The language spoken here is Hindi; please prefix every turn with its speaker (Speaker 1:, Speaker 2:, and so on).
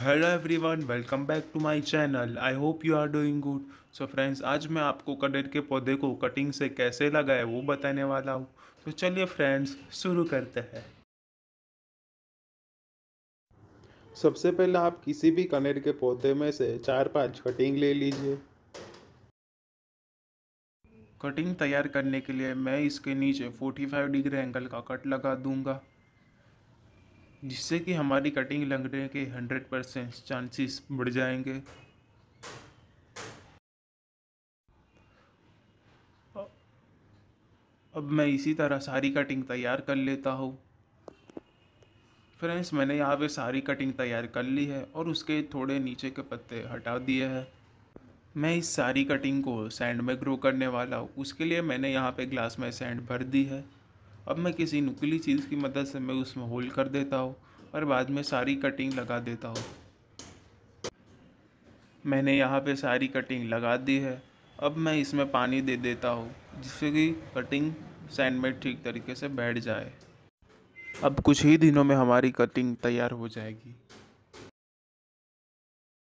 Speaker 1: hello everyone welcome back to my channel I hope you are doing good so friends आज मैं आपको कनेर के पौधे को कटिंग से कैसे लगाए वो
Speaker 2: बताने वाला हूँ तो चलिए फ्रेंड्स शुरू करते हैं
Speaker 1: सबसे पहले आप किसी भी कनेर के पौधे में से चार पांच कटिंग ले लीजिए कटिंग तैयार करने के लिए मैं इसके नीचे 45 डिग्री एंगल का कट लगा दूंगा जिससे कि हमारी कटिंग लगने के हंड्रेड परसेंट चांसेस बढ़ जाएंगे अब मैं इसी तरह सारी कटिंग तैयार कर लेता हूँ फ्रेंड्स मैंने यहाँ पे सारी कटिंग तैयार कर ली है और उसके थोड़े नीचे के पत्ते हटा दिए हैं मैं इस सारी कटिंग को सैंड में ग्रो करने वाला हूँ उसके लिए मैंने यहाँ पे ग्लास में सैंड भर दी है अब मैं किसी नुकली चीज़ की मदद से मैं उसमें होल कर देता हूँ और बाद में सारी कटिंग लगा देता हूँ मैंने यहाँ पे सारी कटिंग लगा दी है अब मैं इसमें पानी दे देता हूँ जिससे कि कटिंग सैंड में ठीक तरीके से बैठ जाए अब कुछ ही दिनों में हमारी कटिंग तैयार हो जाएगी